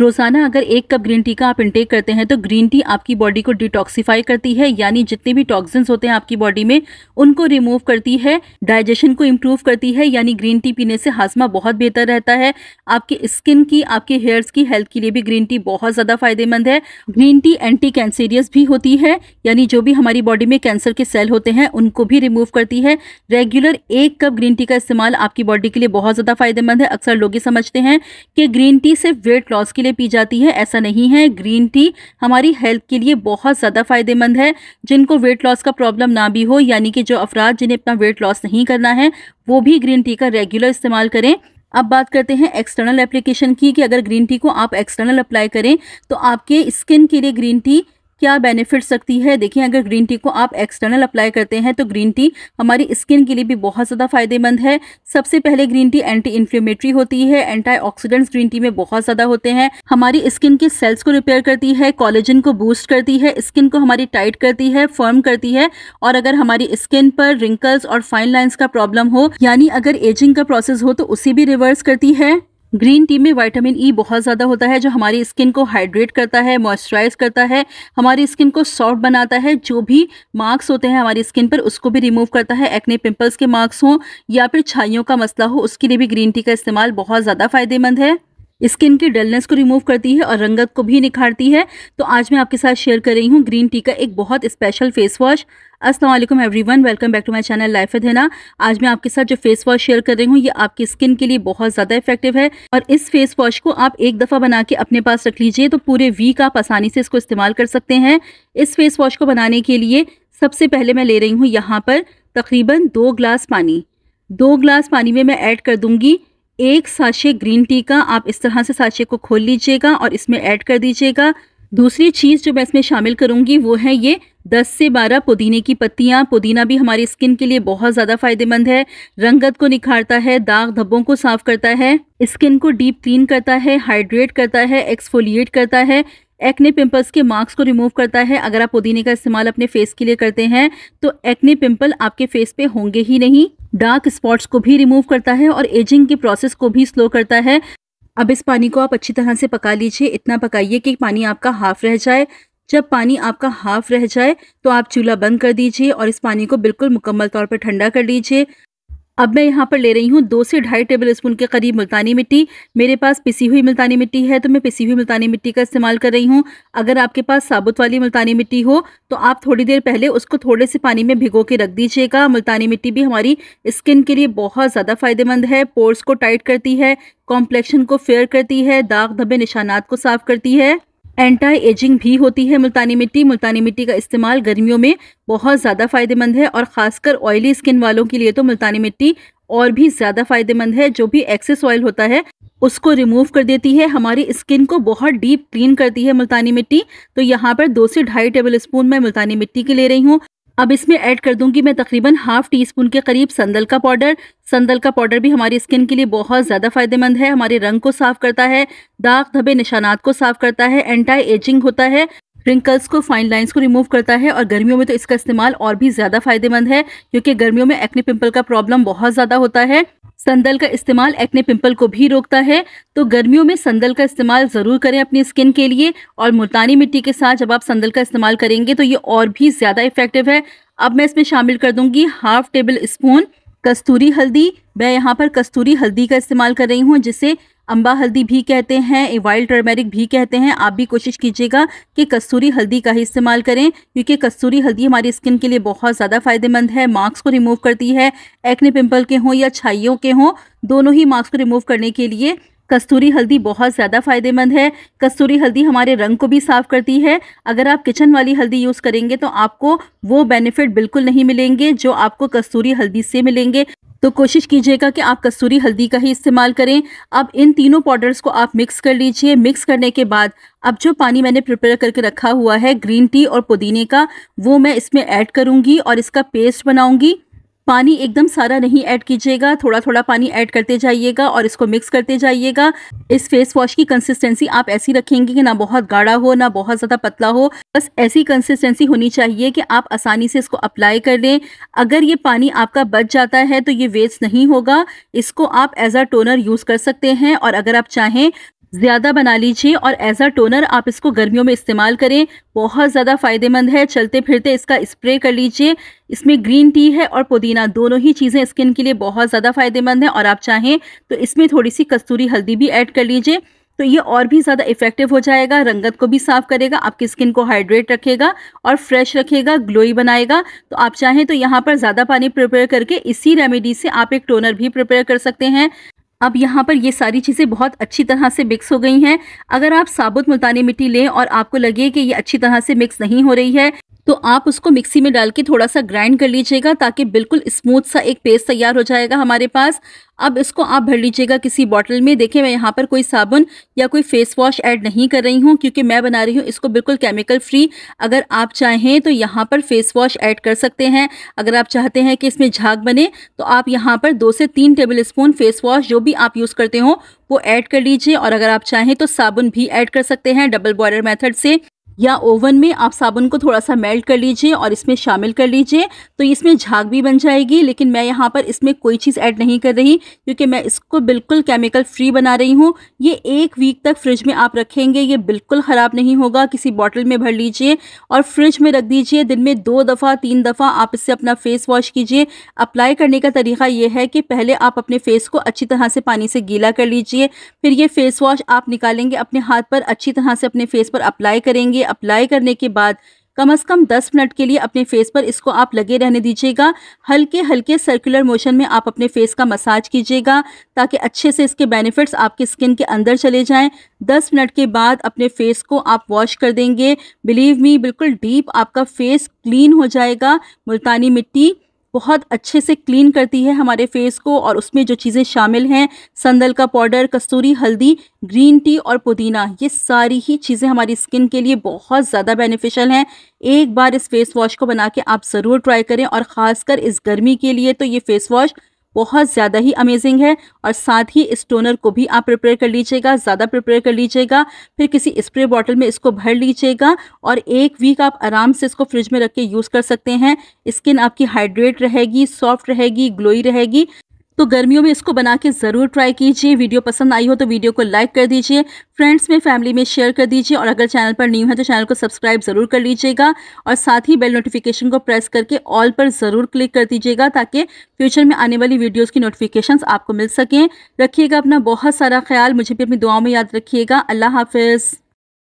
रोजाना अगर एक कप ग्रीन टी का आप इंटेक करते हैं तो ग्रीन टी आपकी बॉडी को डिटॉक्सीफाई करती है यानी जितने भी टॉक्सिन्स होते हैं आपकी बॉडी में उनको रिमूव करती है डाइजेशन को इम्प्रूव करती है यानी ग्रीन टी पीने से हाजमा बहुत बेहतर रहता है आपके स्किन की आपके हेयर्स की हेल्थ के लिए भी ग्रीन टी बहुत ज़्यादा फायदेमंद है ग्रीन टी एंटी कैंसेरियस भी होती है यानी जो भी हमारी बॉडी में कैंसर के सेल होते हैं उनको भी रिमूव करती है रेगुलर एक कप ग्रीन टी का इस्तेमाल आपकी बॉडी के लिए बहुत ज़्यादा फायदेमंद है अक्सर लोग ये समझते हैं कि ग्रीन टी सिर्फ वेट लॉस के लिए पी जाती है ऐसा नहीं है ग्रीन टी हमारी हेल्थ के लिए बहुत ज़्यादा फ़ायदेमंद है जिनको वेट लॉस का प्रॉब्लम ना भी हो यानी कि जो अफराद जिन्हें अपना वेट लॉस नहीं करना है वो भी ग्रीन टी का रेगुलर इस्तेमाल करें अब बात करते हैं एक्सटर्नल एप्लीकेशन की कि अगर ग्रीन टी को आप एक्सटर्नल अप्लाई करें तो आपके स्किन के लिए ग्रीन टी क्या बेनिफिट्स सकती है देखिए अगर ग्रीन टी को आप एक्सटर्नल अप्लाई करते हैं तो ग्रीन टी हमारी स्किन के लिए भी बहुत ज़्यादा फायदेमंद है सबसे पहले ग्रीन टी एंटी इन्फ्लेमेटरी होती है एंटीऑक्सीडेंट्स ग्रीन टी में बहुत ज़्यादा होते हैं हमारी स्किन के सेल्स को रिपेयर करती है कॉलेजन को बूस्ट करती है स्किन को हमारी टाइट करती है फर्म करती है और अगर हमारी स्किन पर रिंकल्स और फाइन लाइन्स का प्रॉब्लम हो यानी अगर एजिंग का प्रोसेस हो तो उसे भी रिवर्स करती है ग्रीन टी में विटामिन ई e बहुत ज़्यादा होता है जो हमारी स्किन को हाइड्रेट करता है मॉइस्चराइज करता है हमारी स्किन को सॉफ्ट बनाता है जो भी मार्क्स होते हैं हमारी स्किन पर उसको भी रिमूव करता है एक्ने पिंपल्स के मार्क्स हों या फिर छाइयों का मसला हो उसके लिए भी ग्रीन टी का इस्तेमाल बहुत ज़्यादा फायदेमंद है स्किन की डलनेस को रिमूव करती है और रंगत को भी निखारती है तो आज मैं आपके साथ शेयर कर रही हूँ ग्रीन टी का एक बहुत स्पेशल फेस वॉश असलम everyone welcome back to my channel life Hina आज मैं आपके साथ जो फेस वॉश शेयर कर रही हूँ ये आपकी स्किन के लिए बहुत ज़्यादा इफेक्टिव है और इस फेस वॉश को आप एक दफ़ा बना के अपने पास रख लीजिए तो पूरे वीक आप आसानी से इसको इस्तेमाल कर सकते हैं इस फेस वॉश को बनाने के लिए सबसे पहले मैं ले रही हूँ यहाँ पर तकरीबन दो ग्लास पानी दो ग्लास पानी में मैं ऐड कर दूँगी एक साशे ग्रीन टी का आप इस तरह से साशे को खोल लीजिएगा और इसमें ऐड कर दीजिएगा दूसरी चीज़ जो मैं इसमें शामिल करूँगी वो है ये 10 से 12 पुदीने की पत्तियाँ पुदीना भी हमारी स्किन के लिए बहुत ज़्यादा फायदेमंद है रंगत को निखारता है दाग धब्बों को साफ करता है स्किन को डीप क्लीन करता है हाइड्रेट करता है एक्सफोलिएट करता है एक्ने पिंपल्स के मार्क्स को रिमूव करता है अगर आप पुदीने का इस्तेमाल अपने फेस के लिए करते हैं तो एक्ने पिंपल आपके फेस पे होंगे ही नहीं डार्क स्पॉट्स को भी रिमूव करता है और एजिंग के प्रोसेस को भी स्लो करता है अब इस पानी को आप अच्छी तरह से पका लीजिए इतना पकाइए कि पानी आपका हाफ रह जाए जब पानी आपका हाफ रह जाए तो आप चूल्हा बंद कर दीजिए और इस पानी को बिल्कुल मुकम्मल तौर पर ठंडा कर लीजिए अब मैं यहाँ पर ले रही हूँ दो से ढाई टेबल स्पून के करीब मुल्तानी मिट्टी मेरे पास पिसी हुई मुल्तानी मिट्टी है तो मैं पिसी हुई मुल्तानी मिट्टी का इस्तेमाल कर रही हूँ अगर आपके पास साबुत वाली मुल्तानी मिट्टी हो तो आप थोड़ी देर पहले उसको थोड़े से पानी में भिगो के रख दीजिएगा मुल्तानी मिट्टी भी हमारी स्किन के लिए बहुत ज़्यादा फायदेमंद है पोर्स को टाइट करती है कॉम्प्लेक्शन को फेयर करती है दाग धब्बे निशानात को साफ करती है एंटी एजिंग भी होती है मुल्तानी मिट्टी मुल्तानी मिट्टी का इस्तेमाल गर्मियों में बहुत ज़्यादा फ़ायदेमंद है और ख़ासकर ऑयली स्किन वालों के लिए तो मुल्तानी मिट्टी और भी ज़्यादा फ़ायदेमंद है जो भी एक्सेस ऑयल होता है उसको रिमूव कर देती है हमारी स्किन को बहुत डीप क्लीन करती है मुल्तानी मिट्टी तो यहाँ पर दो से ढाई टेबल स्पून मैं मुल्तानी मिट्टी की ले रही हूँ अब इसमें ऐड कर दूंगी मैं तकरीबन हाफ टी स्पून के करीब संदल का पाउडर संदल का पाउडर भी हमारी स्किन के लिए बहुत ज़्यादा फायदेमंद है हमारे रंग को साफ करता है दाग धबे निशानात को साफ करता है एंटी एजिंग होता है रिंकल्स को फाइन लाइंस को रिमूव करता है और गर्मियों में तो इसका इस्तेमाल और भी ज़्यादा फायदेमंद है क्योंकि गर्मियों में एक्ने पिंपल का प्रॉब्लम बहुत ज़्यादा होता है संदल का इस्तेमाल एक्ने पिंपल को भी रोकता है तो गर्मियों में संदल का इस्तेमाल ज़रूर करें अपनी स्किन के लिए और मुल्तानी मिट्टी के साथ जब आप संदल का इस्तेमाल करेंगे तो ये और भी ज़्यादा इफेक्टिव है अब मैं इसमें शामिल कर दूंगी हाफ टेबल स्पून कस्तूरी हल्दी मैं यहाँ पर कस्तूरी हल्दी का इस्तेमाल कर रही हूँ जिससे अम्बा हल्दी भी कहते हैं वाइल्ड टर्मेरिक भी कहते हैं आप भी कोशिश कीजिएगा कि कस्तूरी हल्दी का ही इस्तेमाल करें क्योंकि कस्तूरी हल्दी हमारी स्किन के लिए बहुत ज़्यादा फ़ायदेमंद है मार्क्स को रिमूव करती है एक्ने पिंपल के हों या छाइयों के हों दोनों ही मार्क्स को रिमूव करने के लिए कस्तूरी हल्दी बहुत ज़्यादा फ़ायदेमंद है कस्तूरी हल्दी हमारे रंग को भी साफ़ करती है अगर आप किचन वाली हल्दी यूज़ करेंगे तो आपको वो बेनिफिट बिल्कुल नहीं मिलेंगे जो आपको कस्तूरी हल्दी से मिलेंगे तो कोशिश कीजिएगा कि आप कसूरी हल्दी का ही इस्तेमाल करें अब इन तीनों पाउडर्स को आप मिक्स कर लीजिए मिक्स करने के बाद अब जो पानी मैंने प्रिपेयर करके रखा हुआ है ग्रीन टी और पुदीने का वो मैं इसमें ऐड करूँगी और इसका पेस्ट बनाऊँगी पानी एकदम सारा नहीं ऐड कीजिएगा थोड़ा थोड़ा पानी ऐड करते जाइएगा और इसको मिक्स करते जाइएगा इस फेस वॉश की कंसिस्टेंसी आप ऐसी रखेंगे कि ना बहुत गाढ़ा हो ना बहुत ज़्यादा पतला हो बस ऐसी कंसिस्टेंसी होनी चाहिए कि आप आसानी से इसको अप्लाई कर लें अगर ये पानी आपका बच जाता है तो ये वेस्ट नहीं होगा इसको आप एज अ टोनर यूज़ कर सकते हैं और अगर आप चाहें ज़्यादा बना लीजिए और एज अ टोनर आप इसको गर्मियों में इस्तेमाल करें बहुत ज़्यादा फ़ायदेमंद है चलते फिरते इसका स्प्रे कर लीजिए इसमें ग्रीन टी है और पुदीना दोनों ही चीज़ें स्किन के लिए बहुत ज़्यादा फ़ायदेमंद है और आप चाहें तो इसमें थोड़ी सी कस्तूरी हल्दी भी ऐड कर लीजिए तो ये और भी ज़्यादा इफेक्टिव हो जाएगा रंगत को भी साफ करेगा आपकी स्किन को हाइड्रेट रखेगा और फ्रेश रखेगा ग्लोई बनाएगा तो आप चाहें तो यहाँ पर ज़्यादा पानी प्रिपेयर करके इसी रेमेडी से आप एक टोनर भी प्रिपेयर कर सकते हैं अब यहाँ पर ये सारी चीज़ें बहुत अच्छी तरह से मिक्स हो गई हैं अगर आप साबुत मुल्तानी मिट्टी लें और आपको लगे कि ये अच्छी तरह से मिक्स नहीं हो रही है तो आप उसको मिक्सी में डाल के थोड़ा सा ग्राइंड कर लीजिएगा ताकि बिल्कुल स्मूथ सा एक पेस्ट तैयार हो जाएगा हमारे पास अब इसको आप भर लीजिएगा किसी बॉटल में देखिए मैं यहाँ पर कोई साबुन या कोई फेस वॉश ऐड नहीं कर रही हूँ क्योंकि मैं बना रही हूँ इसको बिल्कुल केमिकल फ्री अगर आप चाहें तो यहाँ पर फेस वॉश ऐड कर सकते हैं अगर आप चाहते हैं कि इसमें झाग बने तो आप यहाँ पर दो से तीन टेबल स्पून फेस वॉश जो भी आप यूज़ करते हो वो ऐड कर लीजिए और अगर आप चाहें तो साबुन भी ऐड कर सकते हैं डबल बॉयलर मेथड से या ओवन में आप साबुन को थोड़ा सा मेल्ट कर लीजिए और इसमें शामिल कर लीजिए तो इसमें झाग भी बन जाएगी लेकिन मैं यहाँ पर इसमें कोई चीज़ ऐड नहीं कर रही क्योंकि मैं इसको बिल्कुल केमिकल फ्री बना रही हूँ ये एक वीक तक फ्रिज में आप रखेंगे ये बिल्कुल ख़राब नहीं होगा किसी बॉटल में भर लीजिए और फ्रिज में रख दीजिए दिन में दो दफ़ा तीन दफ़ा आप इससे अपना फेस वॉश कीजिए अप्लाई करने का तरीका ये है कि पहले आप अपने फेस को अच्छी तरह से पानी से गीला कर लीजिए फिर ये फेस वॉश आप निकालेंगे अपने हाथ पर अच्छी तरह से अपने फेस पर अप्लाई करेंगे अप्लाई करने के बाद कम से कम 10 मिनट के लिए अपने फेस पर इसको आप लगे रहने दीजिएगा हल्के हल्के सर्कुलर मोशन में आप अपने फेस का मसाज कीजिएगा ताकि अच्छे से इसके बेनिफिट्स आपके स्किन के अंदर चले जाएं 10 मिनट के बाद अपने फेस को आप वॉश कर देंगे बिलीव मी बिल्कुल डीप आपका फेस क्लीन हो जाएगा मुल्तानी मिट्टी बहुत अच्छे से क्लीन करती है हमारे फेस को और उसमें जो चीज़ें शामिल हैं संदल का पाउडर कस्तूरी हल्दी ग्रीन टी और पुदीना ये सारी ही चीज़ें हमारी स्किन के लिए बहुत ज़्यादा बेनिफिशियल हैं एक बार इस फेस वॉश को बना के आप ज़रूर ट्राई करें और ख़ासकर इस गर्मी के लिए तो ये फेस वॉश बहुत ज़्यादा ही अमेजिंग है और साथ ही इस टोनर को भी आप प्रिपेयर कर लीजिएगा ज़्यादा प्रिपेयर कर लीजिएगा फिर किसी स्प्रे बॉटल में इसको भर लीजिएगा और एक वीक आप आराम से इसको फ्रिज में रख के यूज़ कर सकते हैं स्किन आपकी हाइड्रेट रहेगी सॉफ्ट रहेगी ग्लोई रहेगी तो गर्मियों में इसको बना के ज़रूर ट्राई कीजिए वीडियो पसंद आई हो तो वीडियो को लाइक कर दीजिए फ्रेंड्स में फैमिली में शेयर कर दीजिए और अगर चैनल पर न्यू है तो चैनल को सब्सक्राइब ज़रूर कर लीजिएगा और साथ ही बेल नोटिफिकेशन को प्रेस करके ऑल पर ज़रूर क्लिक कर दीजिएगा ताकि फ्यूचर में आने वाली वीडियोज़ की नोटिफिकेशन आपको मिल सकें रखिएगा अपना बहुत सारा ख्याल मुझे भी अपनी दुआओं में याद रखिएगा अल्लाह हाफिज़